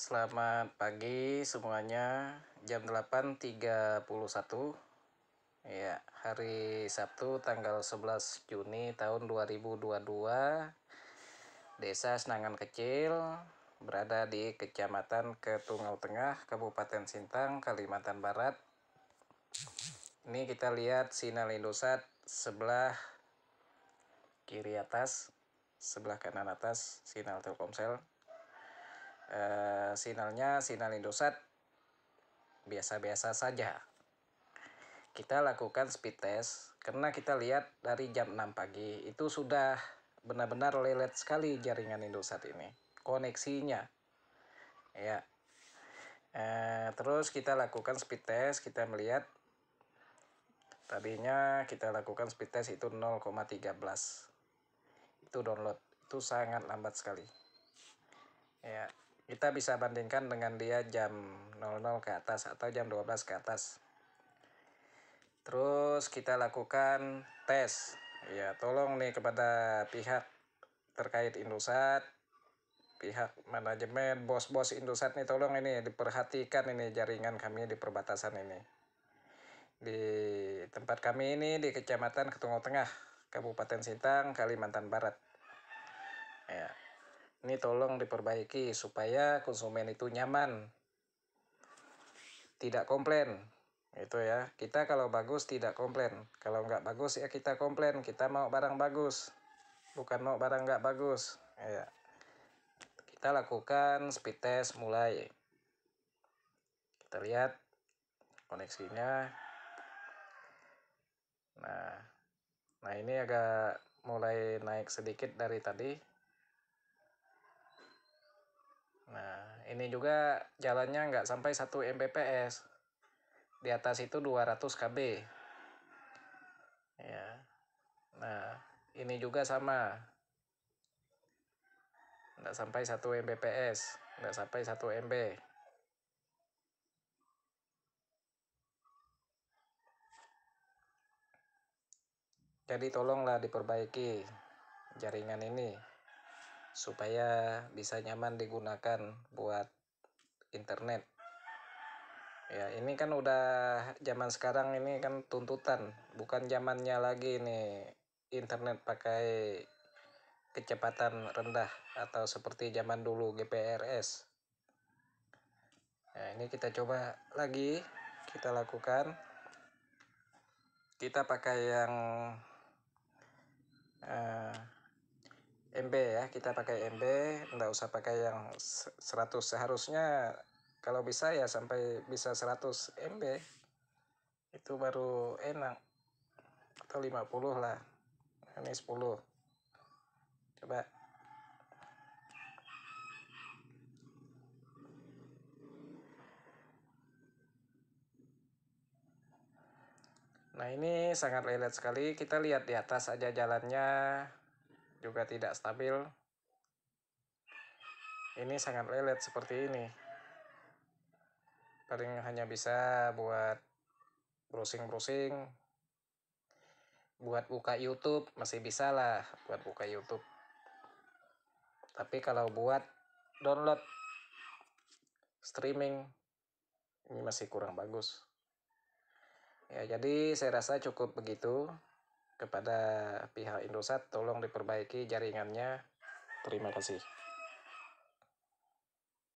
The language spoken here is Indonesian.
Selamat pagi semuanya. Jam 8.31. Ya, hari Sabtu tanggal 11 Juni tahun 2022. Desa Senangan Kecil berada di Kecamatan Ketungau Tengah, Kabupaten Sintang, Kalimantan Barat. Ini kita lihat sinal Indosat sebelah kiri atas, sebelah kanan atas sinal Telkomsel. Eh, sinyalnya sinyal Indosat biasa-biasa saja. Kita lakukan speed test karena kita lihat dari jam 6 pagi itu sudah benar-benar lelet sekali jaringan Indosat ini, koneksinya. Ya. E, terus kita lakukan speed test, kita melihat tadinya kita lakukan speed test itu 0,13 itu download itu sangat lambat sekali ya kita bisa bandingkan dengan dia jam 00 ke atas atau jam 12 ke atas terus kita lakukan tes ya tolong nih kepada pihak terkait Indosat pihak manajemen bos-bos Indosat nih tolong ini diperhatikan ini jaringan kami di perbatasan ini di tempat kami ini di Kecamatan Ketungo Tengah Kabupaten Sintang Kalimantan Barat ya ini tolong diperbaiki supaya konsumen itu nyaman. Tidak komplain. Itu ya. Kita kalau bagus tidak komplain. Kalau nggak bagus ya kita komplain. Kita mau barang bagus. Bukan mau barang nggak bagus. Ya. Kita lakukan speed test mulai. Kita lihat koneksinya. Nah, nah ini agak mulai naik sedikit dari tadi Ini juga jalannya nggak sampai 1 Mbps. Di atas itu 200 kb. Ya. Nah, ini juga sama. Nggak sampai 1 Mbps, nggak sampai 1 MB. Jadi tolonglah diperbaiki jaringan ini supaya bisa nyaman digunakan buat internet ya ini kan udah zaman sekarang ini kan tuntutan bukan zamannya lagi ini internet pakai kecepatan rendah atau seperti zaman dulu GPRS nah ya, ini kita coba lagi kita lakukan kita pakai yang eh, MB ya kita pakai MB nggak usah pakai yang 100 seharusnya kalau bisa ya sampai bisa 100 MB itu baru enak atau 50 lah ini 10 coba Nah ini sangat relate sekali, kita lihat di atas aja jalannya juga tidak stabil. Ini sangat lelet seperti ini. Paling hanya bisa buat browsing-browsing. Buat buka YouTube masih bisa lah buat buka YouTube. Tapi kalau buat download streaming ini masih kurang bagus. Ya, jadi saya rasa cukup begitu kepada pihak Indosat tolong diperbaiki jaringannya. Terima kasih.